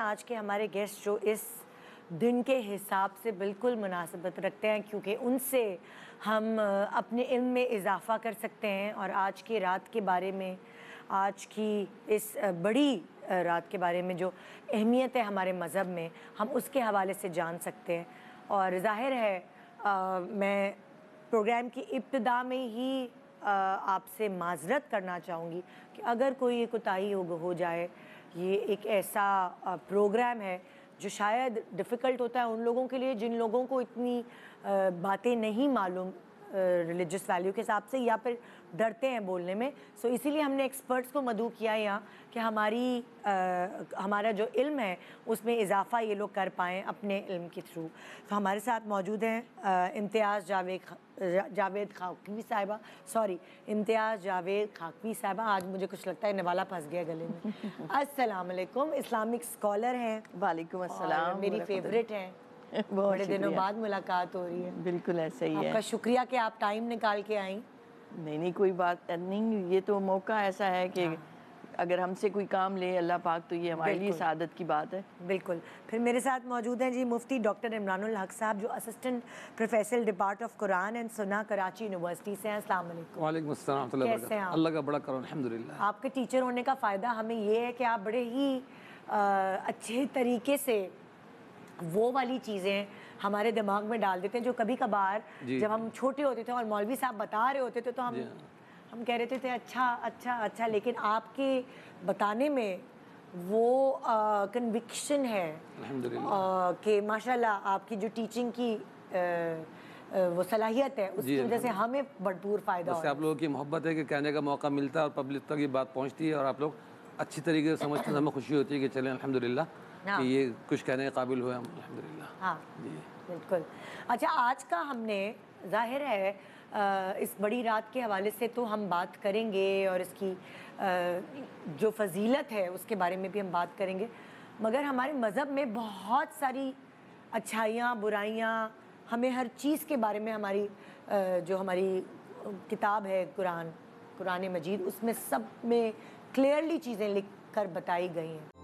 आज के हमारे गेस्ट जो इस दिन के हिसाब से बिल्कुल मुनासिबत रखते हैं क्योंकि उनसे हम अपने इल्म में इजाफ़ा कर सकते हैं और आज की रात के बारे में आज की इस बड़ी रात के बारे में जो अहमियत है हमारे मज़हब में हम उसके हवाले से जान सकते हैं और जाहिर है आ, मैं प्रोग्राम की इब्तदा में ही आपसे माजरत करना चाहूँगी कि अगर कोई कोताही हो, हो जाए ये एक ऐसा प्रोग्राम है जो शायद डिफ़िकल्ट होता है उन लोगों के लिए जिन लोगों को इतनी बातें नहीं मालूम रिलीजियस वैल्यू के हिसाब से या फिर डरते हैं बोलने में सो so, इसीलिए हमने एक्सपर्ट्स को मधु किया यहाँ कि हमारी आ, हमारा जो इल्म है उसमें इजाफा ये लोग कर पाएँ अपने इल्म के थ्रू तो हमारे साथ मौजूद हैं इम्तियाज़ जावेद खा जावेद खाकवी साहिबा सॉरी इम्तियाज़ जावेद खाकवी साहिबा आज मुझे कुछ लगता है नवाला फंस गया गले में असलकुम इस्लामिक स्कॉलर हैं वालेकुम अस्सलाम मेरी फेवरेट हैं बड़े दिनों बाद मुलाकात हो रही है बिल्कुल ऐसा ही है आपका शुक्रिया कि आप टाइम निकाल के आई नहीं नहीं कोई बात नहीं ये तो मौका ऐसा है कि हाँ। अगर हमसे कोई काम ले अल्लाह पाक तो ये हमारे लिए सादत की बात है बिल्कुल फिर मेरे साथ मौजूद हैं जी मुफ्ती डॉक्टर इमरान हक साहब जो assistant professor depart of Quran and Sunnah Karachi university से हैं अस्सलाम कैसे हैं अल्लाह का बड़ा अल्हम्दुलिल्लाह आपके टीचर होने का फ़ायदा हमें ये है कि आप बड़े ही आ, अच्छे तरीके से वो वाली चीज़ें हमारे दिमाग में डाल देते हैं जो कभी कभार जब हम छोटे होते थे और मौलवी साहब बता रहे होते थे तो हम हम कह रहे थे, थे अच्छा अच्छा अच्छा लेकिन आपके बताने में वो कन्विक्शन है कि माशाल्लाह आपकी जो टीचिंग की आ, वो सलाहियत है उसकी वजह से हमें भरपूर फ़ायदा आप लोगों की मोहब्बत है कि कहने का मौका मिलता है और पब्लिक तक ये बात पहुंचती है और आप लोग अच्छी तरीके से समझते हैं हमें खुशी होती है कि चलें अलहमदिल्ला हाँ। कि ये कुछ कहने के काबिल हुए हम हाँ जी बिल्कुल अच्छा आज का हमने जाहिर है इस बड़ी रात के हवाले से तो हम बात करेंगे और इसकी जो फजीलत है उसके बारे में भी हम बात करेंगे मगर हमारे मज़हब में बहुत सारी अच्छाइयाँ बुराइयाँ हमें हर चीज़ के बारे में हमारी जो हमारी किताब है कुरान कुरान मजीद उसमें सब में क्लियरली चीज़ें लिख कर बताई गई हैं